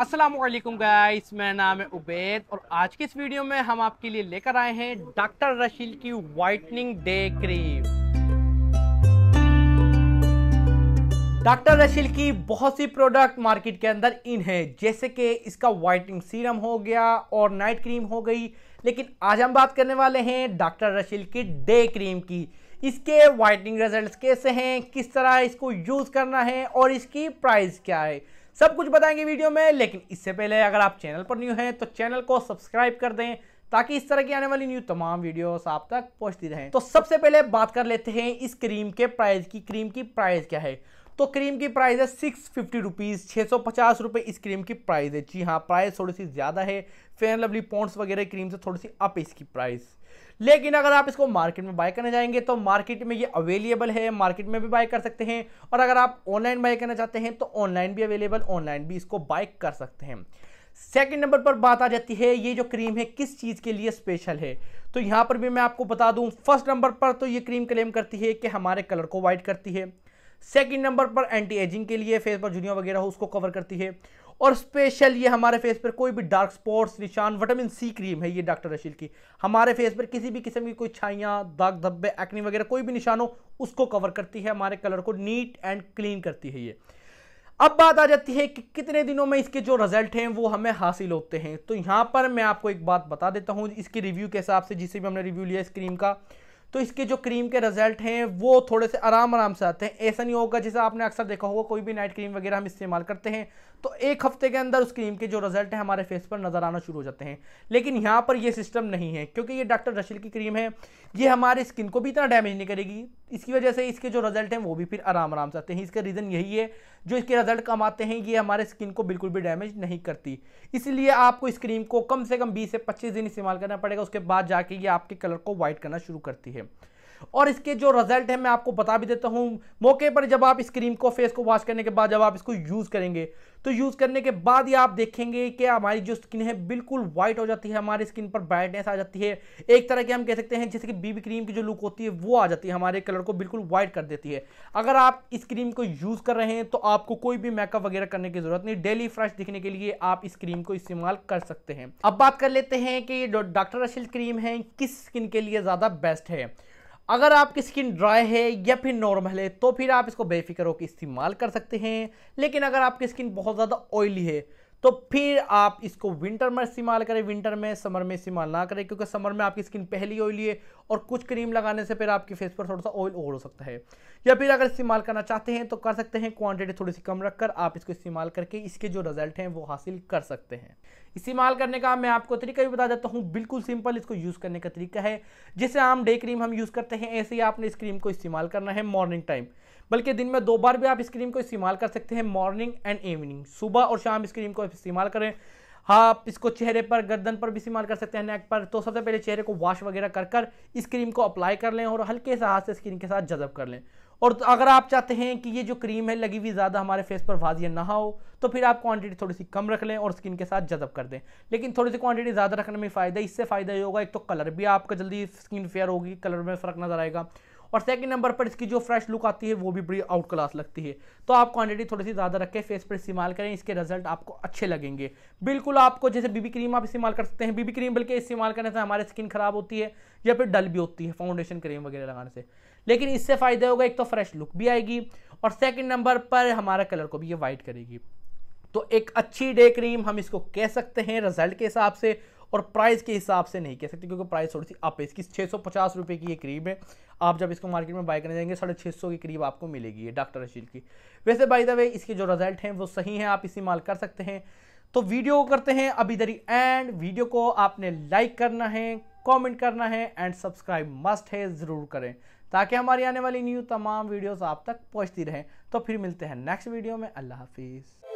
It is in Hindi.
असलम गाइस मेरा नाम है उबैद और आज की इस वीडियो में हम आपके लिए लेकर आए हैं डॉक्टर रशील की whitening day cream doctor Rashel की बहुत सी प्रोडक्ट मार्केट के अंदर इन है जैसे कि इसका वाइटनिंग सीरम हो गया और नाइट क्रीम हो गई लेकिन आज हम बात करने वाले हैं डॉक्टर रशील की डे क्रीम की इसके वाइटनिंग रिजल्ट्स कैसे हैं किस तरह इसको यूज़ करना है और इसकी प्राइस क्या है सब कुछ बताएंगे वीडियो में लेकिन इससे पहले अगर आप चैनल पर न्यू हैं तो चैनल को सब्सक्राइब कर दें ताकि इस तरह की आने वाली न्यू तमाम वीडियोस आप तक पहुंचती रहें तो सबसे पहले बात कर लेते हैं इस क्रीम के प्राइस की क्रीम की प्राइस क्या है तो क्रीम की प्राइस है सिक्स फिफ्टी रुपीज़ छः सौ पचास रुपये इस क्रीम की प्राइस है जी हाँ प्राइस थोड़ी सी ज़्यादा है फेयर लवली पॉन्ट्स वगैरह क्रीम से थोड़ी सी अप इसकी प्राइस लेकिन अगर आप इसको मार्केट में बाय करने जाएंगे तो मार्केट में ये अवेलेबल है मार्केट में भी बाय कर सकते हैं और अगर आप ऑनलाइन बाय करना चाहते हैं तो ऑनलाइन भी अवेलेबल ऑनलाइन भी इसको बाय कर सकते हैं सेकेंड नंबर पर बात आ जाती है ये जो क्रीम है किस चीज़ के लिए स्पेशल है तो यहाँ पर भी मैं आपको बता दूँ फर्स्ट नंबर पर तो ये क्रीम क्लेम करती है कि हमारे कलर को वाइट करती है सेकंड नंबर पर एंटी एजिंग के लिए फेस पर झुरियाँ वगैरह हो उसको कवर करती है और स्पेशल ये हमारे फेस पर कोई भी डार्क स्पॉट्स निशान विटामिन सी क्रीम है ये डॉक्टर रशील की हमारे फेस पर किसी भी किस्म की कोई छाइयाँ दाग धब्बे एक्नी वगैरह कोई भी निशान हो उसको कवर करती है हमारे कलर को नीट एंड क्लीन करती है ये अब बात आ जाती है कि कितने दिनों में इसके जो रिजल्ट हैं वो हमें हासिल होते हैं तो यहाँ पर मैं आपको एक बात बता देता हूँ इसके रिव्यू के हिसाब से जिससे भी हमने रिव्यू लिया इस क्रीम का तो इसके जो क्रीम के रिजल्ट हैं वो थोड़े से आराम आराम से आते हैं ऐसा नहीं होगा जैसे आपने अक्सर देखा होगा कोई भी नाइट क्रीम वगैरह हम इस्तेमाल करते हैं तो एक हफ्ते के अंदर उस क्रीम के जो रिजल्ट है हमारे फेस पर नज़र आना शुरू हो जाते हैं लेकिन यहाँ पर यह सिस्टम नहीं है क्योंकि ये डॉक्टर रशिल की क्रीम है ये हमारे स्किन को भी इतना डैमेज नहीं करेगी इसकी वजह से इसके जो रिजल्ट हैं वो भी फिर आराम आराम से आते हैं इसका रीज़न यही है जो इसके रिजल्ट कम आते हैं ये हमारे स्किन को बिल्कुल भी डैमेज नहीं करती इसलिए आपको इस क्रीम को कम से कम बीस से पच्चीस दिन इस्तेमाल करना पड़ेगा उसके बाद जाके ये आपके कलर को वाइट करना शुरू करती है और इसके जो रिजल्ट है मैं आपको बता भी देता हूँ मौके पर जब आप इस क्रीम को फेस को वॉश करने के बाद जब आप इसको यूज़ करेंगे तो यूज़ करने के बाद ही आप देखेंगे कि हमारी जो स्किन है बिल्कुल वाइट हो जाती है हमारी स्किन पर ब्राइटनेस आ जाती है एक तरह की हम कह सकते हैं जैसे कि बीबी क्रीम की जो लुक होती है वो आ जाती है हमारे कलर को बिल्कुल वाइट कर देती है अगर आप इस क्रीम को यूज़ कर रहे हैं तो आपको कोई भी मेकअप वगैरह करने की ज़रूरत नहीं डेली फ्रेश दिखने के लिए आप इस क्रीम को इस्तेमाल कर सकते हैं अब बात कर लेते हैं कि ये डॉक्टर रशिल क्रीम है किस स्किन के लिए ज़्यादा बेस्ट है अगर आपकी स्किन ड्राई है या फिर नॉर्मल है तो फिर आप इसको बेफिक्र होकर इस्तेमाल कर सकते हैं लेकिन अगर आपकी स्किन बहुत ज़्यादा ऑयली है तो फिर आप इसको विंटर में इस्तेमाल करें विंटर में समर में इस्तेमाल ना करें क्योंकि समर में आपकी स्किन पहली ऑयली है और कुछ क्रीम लगाने से फिर आपके फेस पर थोड़ा सा ऑयल और हो सकता है या फिर अगर इस्तेमाल करना चाहते हैं तो कर सकते हैं क्वांटिटी थोड़ी सी कम रखकर आप इसको इस्तेमाल करके इसके जो रिजल्ट हैं वो हासिल कर सकते हैं इस्तेमाल करने का मैं आपको तरीका भी बता देता हूँ बिल्कुल सिंपल इसको यूज़ करने का तरीका है जैसे आम डे क्रीम हम यूज़ करते हैं ऐसे ही आपने इस क्रीम को इस्तेमाल करना है मॉर्निंग टाइम बल्कि दिन में दो बार भी आप इस क्रीम को इस्तेमाल कर सकते हैं मॉर्निंग एंड इवनिंग सुबह और शाम इस क्रीम को पर इस्तेमाल करें आप इसको चेहरे पर गर्दन पर भी इस्तेमाल कर सकते हैं नेक पर तो सबसे पहले चेहरे को वॉश वगैरह कर कर इस क्रीम को अप्लाई कर लें और हल्के से हाथ से स्किन के साथ जजब कर लें और तो अगर आप चाहते हैं कि ये जो क्रीम है लगी हुई ज़्यादा हमारे फेस पर वाजिया ना हो तो फिर आप क्वांटिटी थोड़ी सी कम रख लें और स्किन के साथ जजब कर दें लेकिन थोड़ी सी क्वांटिटी ज़्यादा रखने में फ़ायदा इससे फ़ायदा ये होगा एक तो कलर भी आपका जल्दी स्किन फेयर होगी कलर में फ़र्क नज़र आएगा और सेकंड नंबर पर इसकी जो फ्रेश लुक आती है वो भी बड़ी आउट क्लास लगती है तो आप क्वांटिटी थोड़ी सी ज़्यादा रखें फेस पर इस्तेमाल करें इसके रिजल्ट आपको अच्छे लगेंगे बिल्कुल आपको जैसे बीबी क्रीम आप इस्तेमाल कर सकते हैं बीबी क्रीम बल्कि इस्तेमाल करने से हमारी स्किन खराब होती है या फिर डल भी होती है फाउंडेशन क्रीम वगैरह लगाने से लेकिन इससे फ़ायदा होगा एक तो फ्रेश लुक भी आएगी और सेकेंड नंबर पर हमारा कलर को भी ये वाइट करेगी तो एक अच्छी डे क्रीम हम इसको कह सकते हैं रिजल्ट के हिसाब से और प्राइस के हिसाब से नहीं कह सकते क्योंकि प्राइस थोड़ी सी अप है इसकी छः सौ पचास रुपये की ये करीब है आप जब इसको मार्केट में बाय करने जाएंगे साढ़े छः सौ के करीब आपको मिलेगी ये डॉक्टर रशील की वैसे बाई द वे इसके जो रिजल्ट हैं वो सही हैं आप इस्तेमाल कर सकते हैं तो वीडियो करते हैं अभी दरी एंड वीडियो को आपने लाइक करना है कमेंट करना है एंड सब्सक्राइब मस्ट है ज़रूर करें ताकि हमारी आने वाली न्यू तमाम वीडियोस आप तक पहुंचती रहें तो फिर मिलते हैं नेक्स्ट वीडियो में अल्लाह हाफिज़